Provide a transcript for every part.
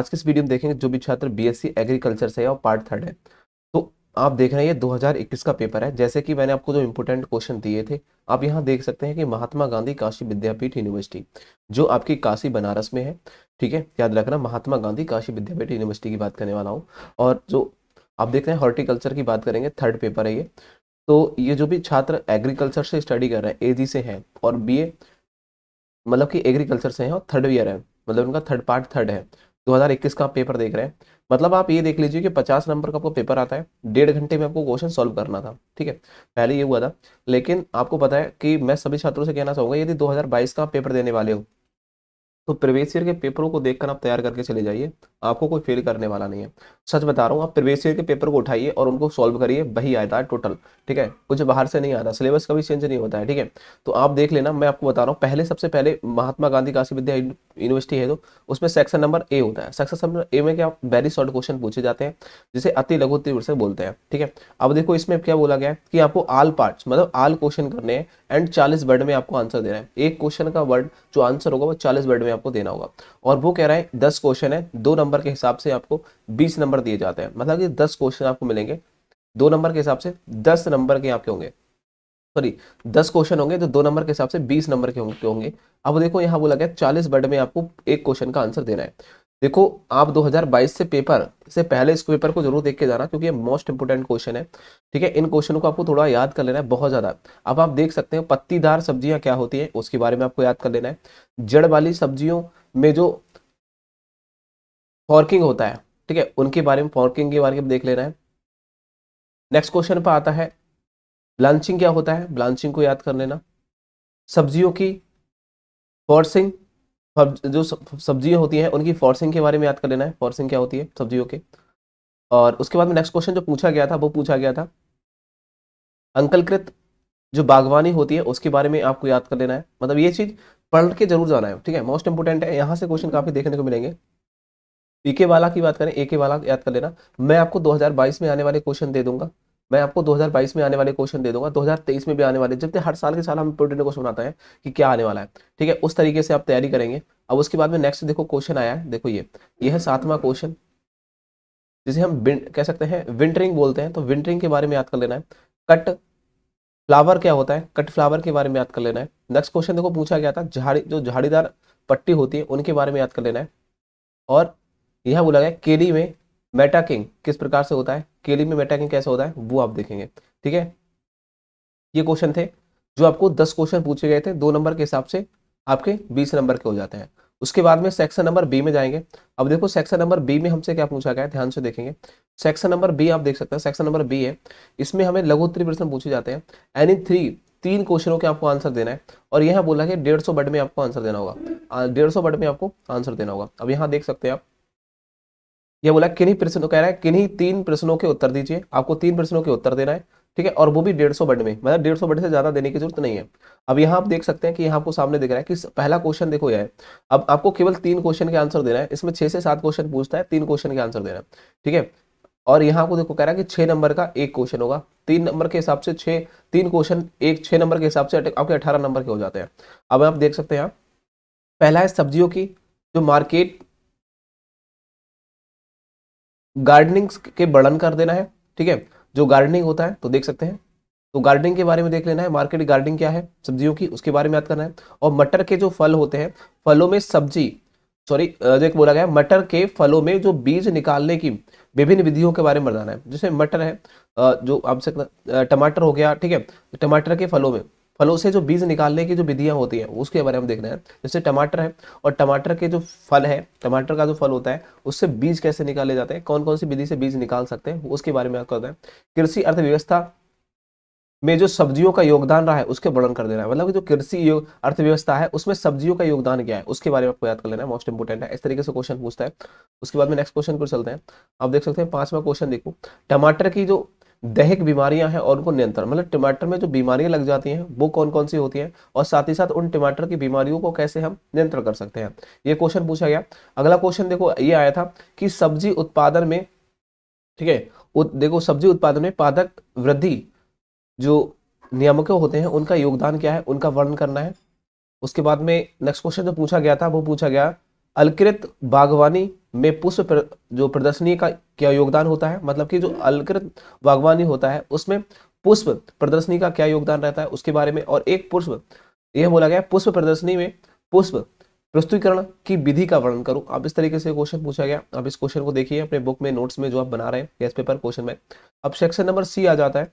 आज के इस वीडियो में देखेंगे जो भी छात्र बीएससी एग्रीकल्चर से है और पार्ट थर्ड है तो आप देख रहे हैं ये 2021 का पेपर है जैसे कि मैंने आपको जो इम्पोर्टेंट क्वेश्चन दिए थे आप यहाँ देख सकते हैं कि महात्मा गांधी काशी विद्यापीठ यूनिवर्सिटी जो आपकी काशी बनारस में है ठीक है याद रखना महात्मा गांधी काशी विद्यापीठ यूनिवर्सिटी की बात करने वाला हूँ और जो आप देख रहे हैं हॉर्टिकल्चर की बात करेंगे थर्ड पेपर है ये तो ये जो भी छात्र एग्रीकल्चर से स्टडी कर रहे हैं एजी से है और बीए मतलब कि एग्रीकल्चर से है और थर्ड ईयर है मतलब उनका थर्ड पार्ट थर्ड है 2021 का आप पेपर देख रहे हैं मतलब आप ये देख लीजिए कि 50 नंबर का आपको पेपर आता है डेढ़ घंटे में आपको क्वेश्चन सॉल्व करना था ठीक है पहले ये हुआ था लेकिन आपको पता है कि मैं सभी छात्रों से कहना चाहूँगा यदि 2022 का पेपर देने वाले हो तो प्रवेश ईयर के पेपरों को देखकर आप तैयार करके चले जाइए आपको कोई फेल करने वाला नहीं है सच बता रहा हूँ आप प्रीवियस ईयर के पेपर को उठाइए और उनको सॉल्व करिए वही आता है टोटल ठीक है कुछ बाहर से नहीं आता सिलेबस कभी चेंज नहीं होता है ठीक है तो आप देख लेना मैं आपको बता रहा हूँ पहले सबसे पहले महात्मा गांधी काशी विद्या यूनिवर्सिटी है तो उसमें सेक्शन नंबर ए होता है सेक्शन नंबर ए में क्या वेरी शॉर्ट क्वेश्चन पूछे जाते हैं जिसे अति लघु से बोलते हैं ठीक है अब देखो इसमें क्या बोला गया है कि आपको आल पार्ट मतलब आल क्वेश्चन करने हैं एंड चालीस वर्ड में आपको आंसर देना है एक क्वेश्चन का वर्ड जो आंसर होगा वो चालीस वर्ड में आपको देना होगा और वो कह रहा है दस क्वेश्चन है दो नंबर नंबर के हिसाब से आपको बीस नंबर दिए जाते हैं मतलब कि दस क्वेश्चन आपको मिलेंगे दो नंबर के हिसाब से दस नंबर के आपके होंगे सॉरी दस क्वेश्चन होंगे तो दो नंबर के हिसाब से बीस नंबर के होंगे अब देखो यहाँ बोला गया चालीस वर्ड में आपको एक क्वेश्चन का आंसर देना है देखो आप 2022 से पेपर से पहले इस पेपर को जरूर देख के जाना क्योंकि ये मोस्ट इंपोर्टेंट क्वेश्चन है ठीक है इन क्वेश्चन को आपको थोड़ा याद कर लेना है बहुत ज़्यादा अब आप देख सकते हैं पत्तीदार सब्जियां क्या होती हैं उसके बारे में आपको याद कर लेना है जड़ वाली सब्जियों में जो फॉर्किंग होता है ठीक है उनके बारे में फॉर्किंग के बारे में देख लेना है नेक्स्ट क्वेश्चन पर आता है ब्लांचिंग क्या होता है ब्लांचिंग को याद कर लेना सब्जियों की फॉर्सिंग जो सब्जियां होती हैं उनकी फॉर्सिंग के बारे में याद कर लेना है फोर्सिंग क्या होती है सब्जियों के और उसके बाद में नेक्स्ट क्वेश्चन जो पूछा गया था वो पूछा गया था अंकलकृत जो बागवानी होती है उसके बारे में आपको याद कर लेना है मतलब ये चीज़ पढ़ के जरूर जाना है ठीक है मोस्ट इंपोर्टेंट है यहाँ से क्वेश्चन काफ़ी देखने को मिलेंगे पीके वाला की बात करें ए के वाला याद कर लेना मैं आपको 2022 में आने वाले क्वेश्चन दे दूंगा मैं आपको 2022 में आने वाले क्वेश्चन दे दूंगा 2023 में भी आने वाले जब हर साल के साल हम इंपोर्टेंट को सुनाते हैं कि क्या आने वाला है ठीक है उस तरीके से आप तैयारी करेंगे अब उसके बाद में नेक्स्ट देखो क्वेश्चन आया है देखो ये ये है सातवां क्वेश्चन जिसे हम कह सकते हैं विंटरिंग बोलते हैं तो विंटरिंग के बारे में याद कर लेना है कट फ्लावर क्या होता है कट फ्लावर के बारे में याद कर लेना है नेक्स्ट क्वेश्चन देखो पूछा गया था झाड़ी जो झाड़ीदार पट्टी होती है उनके बारे में याद कर लेना है और यहाँ बोला गया केली में मेटाकिंग किस प्रकार से होता है केली में मेटाकिंग कैसे होता है वो आप देखेंगे ठीक है ये क्वेश्चन थे जो आपको दस क्वेश्चन पूछे गए थे दो नंबर के हिसाब से आपके बीस नंबर के हो जाते हैं उसके बाद में सेक्शन नंबर बी में जाएंगे अब देखो सेक्शन नंबर बी में हमसे क्या पूछा गया ध्यान से देखेंगे सेक्शन नंबर बी आप देख सकते हैं सेक्शन नंबर बी है इसमें हमें लघुत्तरी प्रश्न पूछे जाते हैं एनी थ्री तीन क्वेश्चनों के आपको आंसर देना है और यहाँ बोला कि डेढ़ सौ में आपको आंसर देना होगा डेढ़ सौ में आपको आंसर देना होगा अब यहाँ देख सकते हैं आप यह बोला किन्हीं प्रश्नों कह रहा है किन्हीं तीन प्रश्नों के उत्तर दीजिए आपको तीन प्रश्नों के उत्तर देना है ठीक है और वो भी डेढ़ सौ बड में मतलब डेढ़ सौ बड से ज्यादा देने की जरूरत नहीं है अब यहाँ आप देख सकते हैं कि यहाँ आपको सामने दिख रहा है कि पहला क्वेश्चन देखो यह है अब आपको केवल तीन क्वेश्चन के आंसर देना है इसमें छह से सात क्वेश्चन पूछता है तीन क्वेश्चन के आंसर देना है ठीक है और यहाँ आपको देखो कह रहा है कि छह नंबर का एक क्वेश्चन होगा तीन नंबर के हिसाब से छह तीन क्वेश्चन एक छह नंबर के हिसाब से आपके अठारह नंबर के हो जाते हैं अब आप देख सकते हैं पहला है सब्जियों की जो मार्केट गार्डनिंग के वर्णन कर देना है ठीक है जो गार्डनिंग होता है तो देख सकते हैं तो गार्डनिंग के बारे में देख लेना है मार्केट गार्डनिंग क्या है सब्जियों की उसके बारे में याद करना है और मटर के जो फल होते हैं फलों में सब्जी सॉरी एक बोला गया मटर के फलों में जो बीज निकालने की विभिन्न विधियों के बारे में बताना है जैसे मटर है जो आपसे टमाटर हो गया ठीक है टमाटर के फलों में फलों से जो बीज निकालने की जो विधियाँ होती हैं उसके बारे में देख रहे हैं जैसे टमाटर है और टमाटर के जो फल है टमाटर का जो फल होता है उससे बीज कैसे निकाले जाते हैं कौन कौन सी विधि से बीज निकाल सकते हैं उसके बारे में आपको होता हैं कृषि अर्थव्यवस्था में जो सब्जियों का योगदान रहा है उसके वर्णन कर देना है मतलब जो कृषि अर्थव्यवस्था है उसमें सब्जियों का योगदान क्या है उसके बारे में आपको याद कर लेना है मोस्ट इंपोर्टेंट है इस तरीके से क्वेश्चन पूछता है उसके बाद में नेक्स्ट क्वेश्चन पर चलते हैं आप देख सकते हैं पांचवा क्वेश्चन देखो टमाटर की जो दैहिक बीमारियां हैं और उनको नियंत्रण मतलब टमाटर में जो बीमारियां लग जाती हैं वो कौन कौन सी होती हैं और साथ ही साथ उन टमाटर की बीमारियों को कैसे हम नियंत्रण कर सकते हैं ये क्वेश्चन पूछा गया अगला क्वेश्चन देखो ये आया था कि सब्जी उत्पादन में ठीक है देखो सब्जी उत्पादन में पादक वृद्धि जो नियामकों होते हैं उनका योगदान क्या है उनका वर्णन करना है उसके बाद में नेक्स्ट क्वेश्चन जो पूछा गया था वो पूछा गया अलकृत बागवानी में पुष्प प्र, जो प्रदर्शनी का क्या योगदान होता है मतलब कि जो अलकृत बागवानी होता है उसमें पुष्प प्रदर्शनी का क्या योगदान रहता है उसके बारे में और एक पुष्प यह बोला गया पुष्प प्रदर्शनी में पुष्प प्रस्तुतिकरण की विधि का वर्णन करूं आप इस तरीके से क्वेश्चन पूछा गया अब इस क्वेश्चन को देखिए अपने बुक में नोट्स में जो आप बना रहे हैं गैस पेपर क्वेश्चन में अब सेक्शन नंबर सी आ जाता है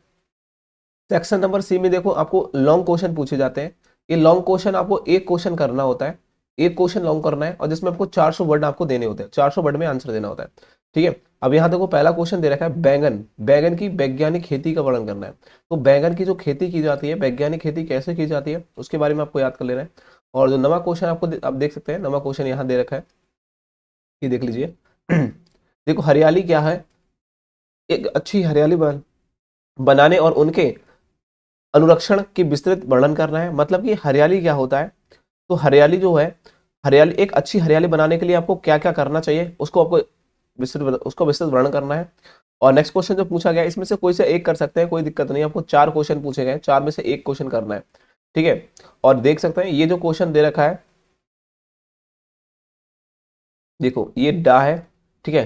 सेक्शन नंबर सी में देखो आपको लॉन्ग क्वेश्चन पूछे जाते हैं ये लॉन्ग क्वेश्चन आपको एक क्वेश्चन करना होता है एक क्वेश्चन लॉन्ग करना है और जिसमें आपको 400 वर्ड आपको देने होते हैं 400 वर्ड में आंसर देना होता है ठीक है अब यहाँ देखो पहला क्वेश्चन दे रखा है बैंगन बैंगन की वैज्ञानिक खेती का वर्णन करना है तो बैंगन की जो खेती की जाती है वैज्ञानिक खेती कैसे की जाती है उसके बारे में आपको याद कर लेना है और जो नवा क्वेश्चन आपको आप देख सकते हैं नवा क्वेश्चन यहाँ दे रखा है ये देख लीजिए देखो हरियाली क्या है एक अच्छी हरियाली बन, बनाने और उनके अनुरक्षण की विस्तृत वर्णन करना है मतलब कि हरियाली क्या होता है तो हरियाली जो है हरियाली एक अच्छी हरियाली बनाने के लिए आपको क्या क्या करना चाहिए उसको आपको विस्तृत उसको विस्तृत वर्णन करना है और नेक्स्ट क्वेश्चन जो पूछा गया इसमें से कोई से एक कर सकते हैं कोई दिक्कत नहीं आपको चार क्वेश्चन पूछे गए चार में से एक क्वेश्चन करना है ठीक है और देख सकते हैं ये जो क्वेश्चन दे रखा है देखो ये डा है ठीक है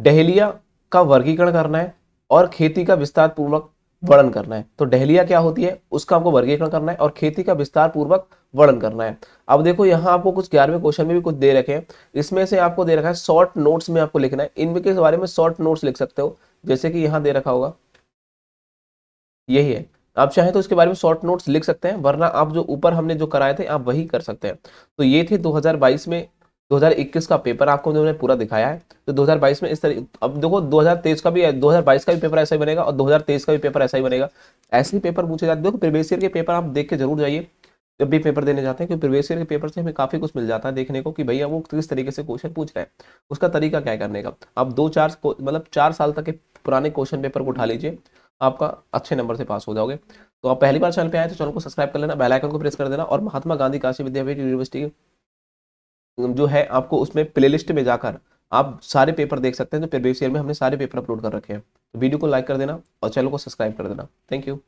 डहेलिया का वर्गीकरण करना है और खेती का विस्तार पूर्वक वर्णन करना है तो डहलिया क्या होती है उसका आपको वर्गीकरण करना है और खेती का विस्तार पूर्वक वर्णन करना है अब देखो यहाँ आपको कुछ ग्यारहवें क्वेश्चन में भी कुछ दे रखे हैं इसमें से आपको दे रखा है शॉर्ट नोट्स में आपको लिखना है इनमें बारे में शॉर्ट नोट्स लिख सकते हो जैसे कि यहाँ दे रखा होगा यही है आप चाहें तो इसके बारे में शॉर्ट नोट्स लिख सकते हैं वरना आप जो ऊपर हमने जो कराए थे आप वही कर सकते हैं तो ये थे 2022 में 2021 का पेपर आपको उन्होंने पूरा दिखाया है तो 2022 में इस तरह अब देखो 2023 का भी 2022 का भी पेपर ऐसा ही बनेगा और 2023 का भी पेपर ऐसा ही बनेगा ऐसे ही पेपर पूछे जाते हैं देखो प्रीवियस ईयर के पेपर आप देख के जरूर जाइए जब भी पेपर देने जाते हैं क्योंकि प्रीवियस ईयर के पेपर से हमें काफ़ी कुछ मिल जाता है देखने को कि भैया वो किस तरीके से क्वेश्चन पूछ रहे हैं उसका तरीका क्या करने का आप दो चार मतलब चार साल तक के पुराने क्वेश्चन पेपर को उठा लीजिए आपका अच्छे नंबर से पास हो जाओगे तो आप पहली बार चैनल पे आए तो चैनल को सब्सक्राइब कर लेना बेल आइकन को प्रेस कर देना और महात्मा गांधी काशी विद्यापीठ यूनिवर्सिटी जो है आपको उसमें प्लेलिस्ट में जाकर आप सारे पेपर देख सकते हैं तो फिर वेब में हमने सारे पेपर अपलोड कर रखे हैं तो वीडियो को लाइक कर देना और चैनल को सब्सक्राइब कर देना थैंक यू